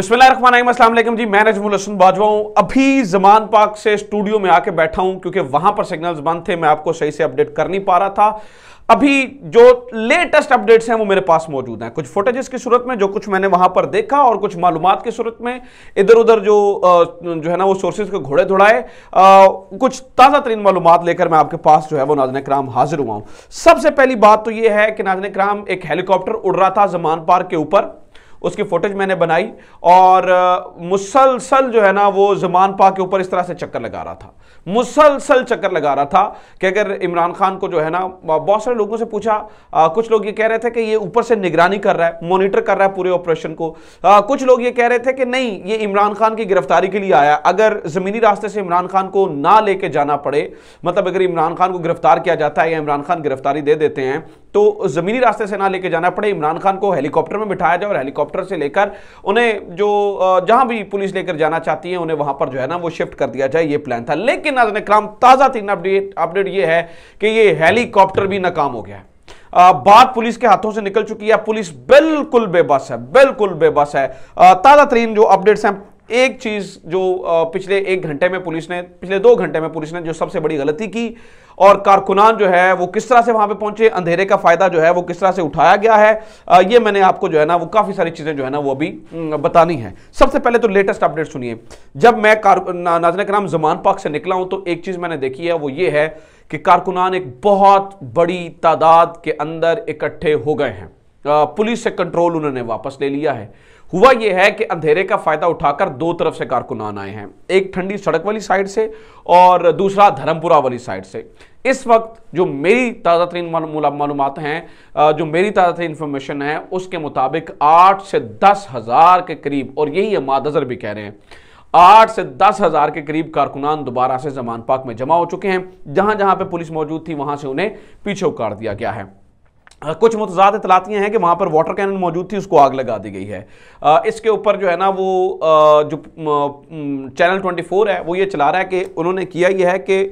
बिस्मिल्लाम जी मैं नजमुल हसन बाजवा हूँ अभी जमान पाक से स्टूडियो में आके बैठा हूँ क्योंकि वहाँ पर सिग्नल्स बंद थे मैं आपको सही से अपडेट कर नहीं पा रहा था अभी जो लेटेस्ट अपडेट्स हैं वो मेरे पास मौजूद हैं कुछ फुटेजेस की सूरत में जो कुछ मैंने वहाँ पर देखा और कुछ मालूम की सूरत में इधर उधर जो जो है ना वो सोर्सेज के घोड़े दौड़ाए कुछ ताज़ा तरीन मालूम लेकर मैं आपके पास जो है वो नाजन कराम हाजिर हुआ हूँ सबसे पहली बात तो ये है कि नाजन कराम एक हेलीकॉप्टर उड़ रहा था जमान पार्क के ऊपर उसकी फोटेज मैंने बनाई और मुसलसल जो है ना वो जमान पा के ऊपर इस तरह से चक्कर लगा रहा था मुसलसल चक्कर लगा रहा था कि अगर इमरान खान को जो है ना बहुत सारे लोगों से पूछा आ, कुछ लोग ये कह रहे थे कि ये ऊपर से निगरानी कर रहा है मॉनिटर कर रहा है पूरे ऑपरेशन को आ, कुछ लोग ये कह रहे थे कि नहीं ये इमरान खान की गिरफ्तारी के लिए आया अगर ज़मीनी रास्ते से इमरान खान को ना लेके जाना पड़े मतलब अगर इमरान खान को गिरफ्तार किया जाता है या इमरान खान गिरफ्तारी दे देते हैं तो ज़मीनी रास्ते से ना लेके जाना पड़े इमरान खान को हेलीकॉप्टर में बिठाया जाए और हेलीकॉप्टर से लेकर उन्हें जो जहां भी पुलिस लेकर जाना चाहती है उन्हें वहां पर जो है ना वो शिफ्ट कर दिया जाए ये प्लान था लेकिन नाजन क्राम ताज़ा तीन अपडेट अपडेट ये है कि ये हेलीकॉप्टर भी नाकाम हो गया बात पुलिस के हाथों से निकल चुकी है पुलिस बिल्कुल बेबस है बिल्कुल बेबस है ताज़ा तरीन जो अपडेट्स हैं एक चीज जो पिछले एक घंटे में पुलिस ने पिछले दो घंटे में पुलिस ने जो सबसे बड़ी गलती की और कारकुनान जो है वो किस तरह से वहां पे पहुंचे अंधेरे का फायदा जो है वो किस तरह से उठाया गया है ये मैंने आपको जो है ना वो काफी सारी चीजें जो है ना वो अभी बतानी है सबसे पहले तो लेटेस्ट अपडेट सुनिए जब मैं ना, नाजन नाम जमान पाक से निकला हूं तो एक चीज मैंने देखी है वो ये है कि कारकुनान एक बहुत बड़ी तादाद के अंदर इकट्ठे हो गए हैं पुलिस से कंट्रोल उन्होंने वापस ले लिया है हुआ यह है कि अंधेरे का फायदा उठाकर दो तरफ से कारकुनान आए हैं एक ठंडी सड़क वाली साइड से और दूसरा धर्मपुरा वाली साइड से इस वक्त जो मेरी ताज़ा तरीन मालूम हैं जो मेरी ताज़ा तरीन इंफॉर्मेशन है उसके मुताबिक आठ से दस हज़ार के करीब और यही हमाद अजहर भी कह रहे हैं आठ से दस हज़ार के करीब कारकुनान दोबारा से जमान पाक में जमा हो चुके हैं जहां जहां पे पुलिस मौजूद थी वहां से उन्हें पीछे उखाड़ दिया गया है कुछ मतजाद इतलातियाँ हैं कि वहाँ पर वाटर कैनन मौजूद थी उसको आग लगा दी गई है आ, इसके ऊपर जो है ना वो आ, जो चैनल 24 है वो ये चला रहा है कि उन्होंने किया ये है कि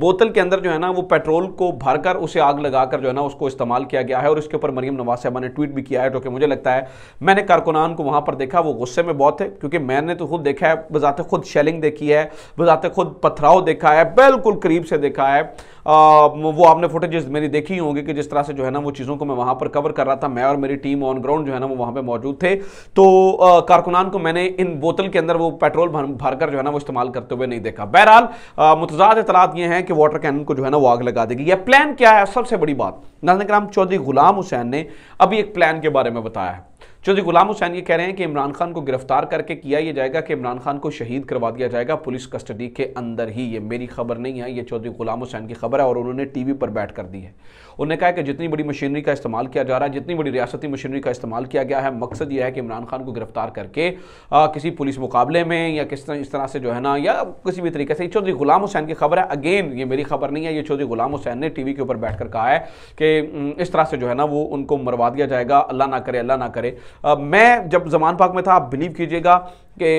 बोतल के अंदर जो है ना वो पेट्रोल को भरकर उसे आग लगाकर जो है ना उसको इस्तेमाल किया गया है और इसके ऊपर मरीम नवाज साहबा ने ट्वीट भी किया है जो कि मुझे लगता है मैंने कारकुनान को वहाँ पर देखा वो गुस्से में बहुत है क्योंकि मैंने तो खुद देखा है बजाते खुद शेलिंग देखी है बजाते खुद पथराव देखा है बिल्कुल करीब से देखा है वो आपने फुटेज मेरी देखी होंगी कि जिस तरह से जो है ना वो चीज़ों को मैं वहाँ पर कवर कर रहा था मैं और मेरी टीम ऑन ग्राउंड जो है ना वो वहाँ पर मौजूद थे तो कारकुनान को मैंने इन बोतल के अंदर वो पेट्रोल भर कर जो है ना वो इस्तेमाल करते हुए नहीं देखा बहरहाल मुतजाद इतलात ये हैं कि वाटर कैनन को जो है ना वो आग लगा देगी यह प्लान क्या है सबसे बड़ी बात नाजन कराम चौधरी गुलाम हुसैन ने अभी एक प्लान के बारे में बताया है चौधरी गुलाम हुसैन ये कह रहे हैं कि इमरान खान को गिरफ्तार करके किया ये जाएगा कि इमरान खान को शहीद करवा दिया जाएगा पुलिस कस्टडी के अंदर ही ये मेरी खबर नहीं है ये चौधरी गुलाम हुसैन की खबर है और उन्होंने टीवी पर बैठ कर दी है उन्होंने कहा कि जितनी बड़ी मशीनरी का इस्तेमाल किया जा रहा है जितनी बड़ी रियासती मशीनरी का इस्तेमाल किया गया है मकसद यह है कि इमरान खान को गिरफ्तार करके आ, किसी पुलिस मुकाबले में या किस तरह इस तरह से जो है ना या किसी भी तरीके से चौधरी गुलाम हुसैन की खबर है अगेन ये मेरी खबर नहीं है ये चौधरी गुलाम हुसैन ने टीवी के ऊपर बैठकर कहा है कि इस तरह से जो है ना वो उनको मरवा दिया जाएगा अल्लाह ना करे अल्लाह ना करे सारे मैं जब जमान पाक में था आप बिलीव कीजिएगा कि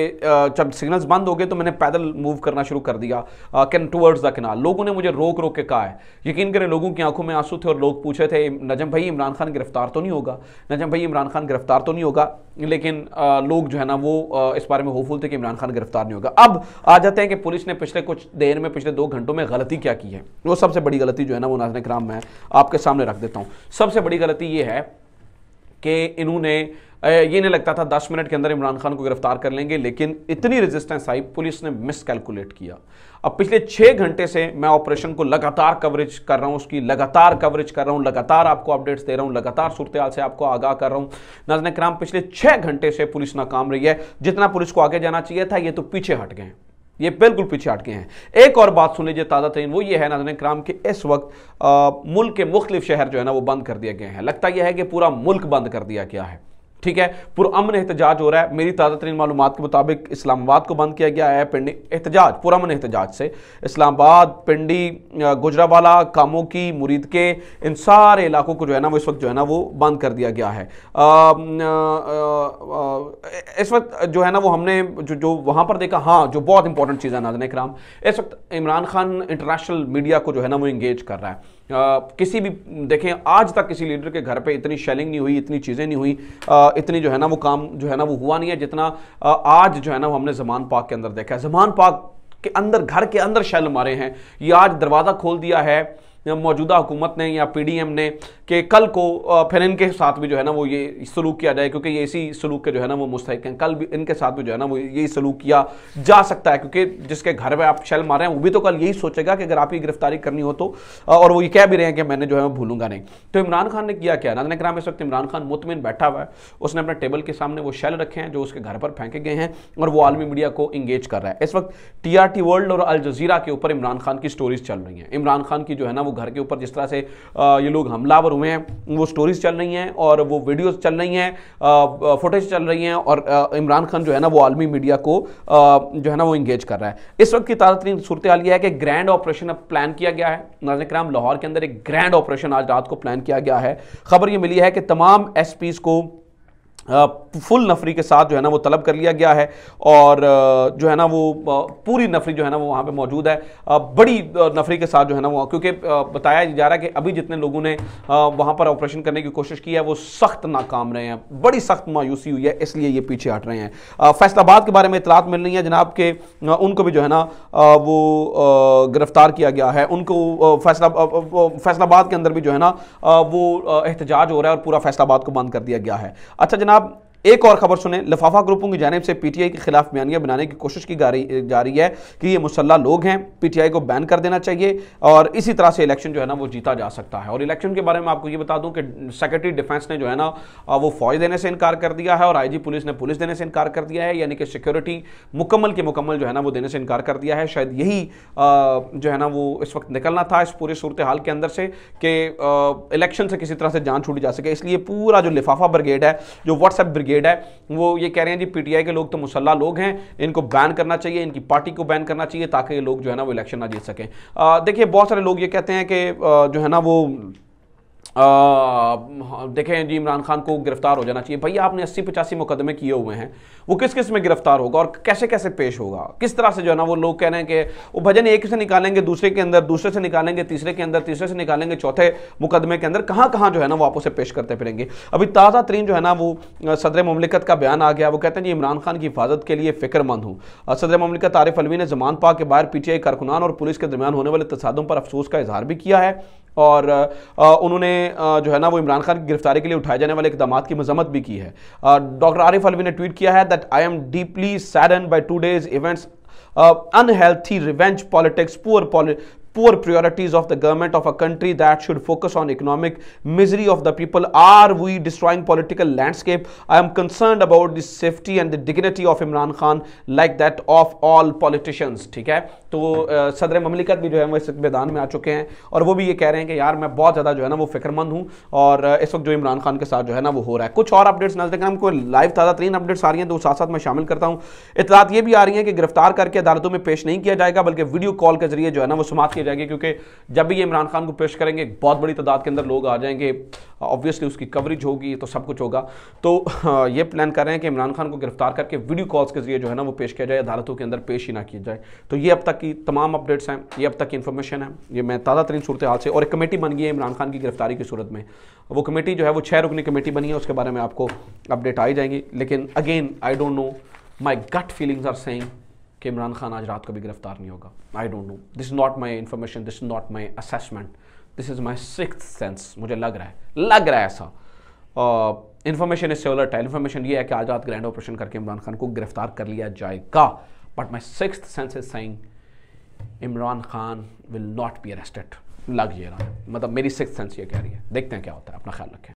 जब सिग्नल्स बंद हो गए तो मैंने पैदल मूव करना शुरू कर दिया कैन टूवर्ड्स द किनाल लोगों ने मुझे रोक रोक के कहा है यकीन करें लोगों की आंखों में आंसू थे और लोग पूछे थे नजम भाई इमरान खान गिरफ्तार तो नहीं होगा नजम भाई इमरान खान गिरफ्तार तो नहीं होगा लेकिन आ, लोग जो है ना वो आ, इस बारे में होपफुल थे कि इमरान खान गिरफ्तार नहीं होगा अब आ जाते हैं कि पुलिस ने पिछले कुछ देर में पिछले दो घंटों में गलती क्या की है वो सबसे बड़ी गलती जो है ना वो नाजन कराम मैं आपके सामने रख देता हूँ सबसे बड़ी गलती ये है कि इन्होंने ये नहीं लगता था दस मिनट के अंदर इमरान खान को गिरफ्तार कर लेंगे लेकिन इतनी रेजिस्टेंस आई पुलिस ने मिस कैलकुलेट किया अब पिछले छः घंटे से मैं ऑपरेशन को लगातार कवरेज कर रहा हूँ उसकी लगातार कवरेज कर रहा हूँ लगातार आपको अपडेट्स दे रहा हूँ लगातार सूरत से आपको आगाह कर रहा हूँ नाजन कराम पिछले छः घंटे से पुलिस नाकाम रही है जितना पुलिस को आगे जाना चाहिए था ये तो पीछे हट गए ये बिल्कुल पीछे हट गए हैं एक और बात सुन लीजिए ताज़ा तरीन वो ये है नाजन कराम के इस वक्त आ, मुल्क के मुख्तलिफ शहर जो है ना वो बंद कर दिए गए हैं लगता यह है कि पूरा मुल्क बंद कर दिया गया है ठीक है पुरान एहतजाज हो रहा है मेरी ताज़ा तरीन मालूम के मुताबिक इस्लामाबाद को बंद किया गया है पिंडी एहतजाज पुरान एहतजाज से इस्लामाबाद पिंडी गुजरावाला कामों की मुरीद के इन सारे इलाकों को जो है ना वो इस वक्त जो है ना वो बंद कर दिया गया है आ, आ, आ, इस वक्त जो है ना वो हमने जो जो वहाँ पर देखा हाँ जो बहुत इंपॉर्टेंट चीज़ है नाजन कराम इस वक्त इमरान खान इंटरनेशनल मीडिया को जो है ना वो इंगेज कर रहा है किसी भी देखें आज तक किसी लीडर के घर पे इतनी शेलिंग नहीं हुई इतनी चीज़ें नहीं हुई आ, इतनी जो है ना वो काम जो है ना वो हुआ नहीं है जितना आ, आज जो है ना वो हमने जमान पाक के अंदर देखा है जमान पाक के अंदर घर के अंदर शेल मारे हैं ये आज दरवाज़ा खोल दिया है मौजूदा हुकूमत ने या पी ने कि कल को फिर इनके साथ भी जो है ना वो ये सलूक किया जाए क्योंकि ये इसी सलूक के जो है ना वो मुस्तक हैं कल भी इनके साथ भी जो है ना वो यही सलूक किया जा सकता है क्योंकि जिसके घर में आप शैल मारे हैं वो भी तो कल यही सोचेगा कि अगर आपकी गिरफ्तारी करनी हो तो और वो ये कह भी रहे हैं कि मैंने जो है वो भूलूंगा नहीं तो इमरान खान ने किया क्या नाजन कराम इस वक्त इमरान खान मुतमिन बैठा हुआ है उसने अपने टेबल के सामने वो शैल रखे हैं जो उसके घर पर फेंके गए हैं और वो आलमी मीडिया को इंगेज कर रहा है इस वक्त टी वर्ल्ड और अल जजीरा के ऊपर इमरान खान की स्टोरीज चल रही हैं इमरान खान की जो है ना वो घर के ऊपर जिस तरह से ये लोग हमलावर हुए हैं वो स्टोरीज चल रही हैं और वो वीडियोस चल रही हैं फुटेज चल रही हैं और इमरान खान जो है ना वो आलमी मीडिया को जो है ना वो इंगेज कर रहा है इस वक्त की ताज़ा तरीन सूरत हाल यह है कि ग्रैंड ऑपरेशन अब प्लान किया गया है नाजन कराम लाहौर के अंदर एक ग्रैंड ऑपरेशन आज रात को प्लान किया गया है खबर ये मिली है कि तमाम एस को फुल नफरी के साथ जो है ना वो तलब कर लिया गया है और जो है ना वो पूरी नफरी जो है ना वो वहाँ पे मौजूद है बड़ी नफरी के साथ जो है ना वो क्योंकि बताया जा रहा है कि अभी जितने लोगों ने वहाँ पर ऑपरेशन करने की कोशिश की है वो सख्त नाकाम रहे हैं बड़ी सख्त मायूसी हुई है इसलिए ये पीछे हट रहे हैं फैसलाबाद के बारे में इतलात मिल रही है जनाब के उनको भी जो है ना वो गिरफ्तार किया गया है उनको फैसला फैसलाबाद के अंदर भी जो है ना वो एहतजाज हो रहा है और पूरा फैसलाबाद को बंद कर दिया गया है अच्छा जनाब up एक और खबर सुने लिफाफा ग्रुपों की जानब से पीटीआई के खिलाफ बयानियां बनाने की कोशिश की जा रही जा रही है कि ये मुसल्ला लोग हैं पीटीआई को बैन कर देना चाहिए और इसी तरह से इलेक्शन जो है ना वो जीता जा सकता है और इलेक्शन के बारे में आपको ये बता दूं कि सेक्रेटरी डिफेंस ने जो है ना वो फौज देने से इनकार कर दिया है और आई पुलिस ने पुलिस देने से इनकार कर दिया है यानी कि सिक्योरिटी मुकम्मल के मुकम्मल जो है ना वो देने से इनकार कर दिया है शायद यही जो है ना वो इस वक्त निकलना था इस पूरे सूरत हाल के अंदर से कि इलेक्शन से किसी तरह से जान छूटी जा सके इसलिए पूरा जो लिफाफा ब्रिगेड है जो व्हाट्सएप ब्रिगेड ब्रिगेड है वो ये कह रहे हैं जी पीटीआई के लोग तो मुसल्ला लोग हैं इनको बैन करना चाहिए इनकी पार्टी को बैन करना चाहिए ताकि ये लोग जो है ना वो इलेक्शन ना जीत सकें देखिए बहुत सारे लोग ये कहते हैं कि जो है ना वो देखें जी इमरान खान को गिरफ्तार हो जाना चाहिए भैया आपने अस्सी पचासी मुकदमे किए हुए हैं वो किस किस में गिरफ्तार होगा और कैसे कैसे पेश होगा किस तरह से जो है ना वो लोग कह रहे हैं कि वो भजन एक से निकालेंगे दूसरे के अंदर दूसरे से निकालेंगे तीसरे के अंदर तीसरे से निकालेंगे चौथे मुकदमे के अंदर कहाँ कहाँ जो है ना वो आप उसे पेश करते फिरेंगे अभी ताज़ा तरीन जो है ना वो सदर ममलिकत का बयान आ गया वो कहते हैं जी इमरान खान की हिफाजत के लिए फिक्रमंद हूँ सदर ममलिकत आरिफ अलवी ने जमान पा के बाहर पीटीआई कारकुनान और पुलिस के दरमियान होने वाले तसादों पर अफसोस का इजहार भी किया है और उन्होंने जो है ना वो इमरान खान की गिरफ्तारी के लिए उठाए जाने वाले इकदाम की मजम्मत भी की है डॉक्टर आरिफ अलवी ने ट्वीट किया है that I am deeply saddened by two days events unhealthy revenge politics poor core priorities of the government of a country that should focus on economic misery of the people? Are we destroying political landscape? I am concerned about the safety and the dignity of Imran Khan like that of all politicians. ठीक है तो सदर ममलिकत भी जो है वो इस मैदान में आ चुके हैं और वो भी ये कह रहे हैं कि यार मैं बहुत ज़्यादा जो है ना वो फिक्रमंद हूँ और इस वक्त जो इमरान खान के साथ जो है ना वो हो रहा है कुछ और अपडेट्स नजर देखें हमको लाइव ताज़ा तरीन अपडेट्स आ रही हैं तो साथ साथ मैं शामिल करता हूँ इतलात ये भी आ रही है कि गिरफ्तार करके अदालतों में पेश नहीं किया जाएगा बल्कि वीडियो कॉल के जरिए जो है ना वो समाप्त किया जाएगी क्योंकि जब भी ये इमरान खान को पेश करेंगे बहुत बड़ी तादाद के अंदर लोग आ जाएंगे ऑब्वियसली उसकी कवरेज होगी तो सब कुछ होगा तो हाँ, ये प्लान कर रहे हैं कि इमरान खान को गिरफ्तार करके वीडियो कॉल्स के जरिए जो है ना वो पेश किया जाए अदालतों के अंदर पेश ही ना किया जाए तो ये अब तक की तमाम अपडेट्स हैं ये अब तक की इन्फॉर्मेशन है ये मैं ताज़ा तरीन सूरत हाल से और एक कमेटी बन गई है इमरान खान की गिरफ्तारी की सूरत में वो कमेटी जो है वो छः रुकनी कमेटी बनी है उसके बारे में आपको अपडेट आई जाएंगी लेकिन again I don't know my gut feelings are saying कि इमरान खान आज रात को भी गिरफ्तार नहीं होगा I don't know this is not my information this is not my assessment this is my six sense मुझे लग रहा है लग रहा है ऐसा इन्फॉर्मेशन इज सेलर है इन्फॉर्मेशन ये है कि आज रात ग्रैंड ऑपरेशन करके इमरान खान को गिरफ्तार कर लिया जाएगा but my six sense is saying Imran Khan will not be arrested लग ये रहा है मतलब मेरी सिक्स सेंस ये कह रही है देखते हैं क्या होता है अपना ख्याल रखें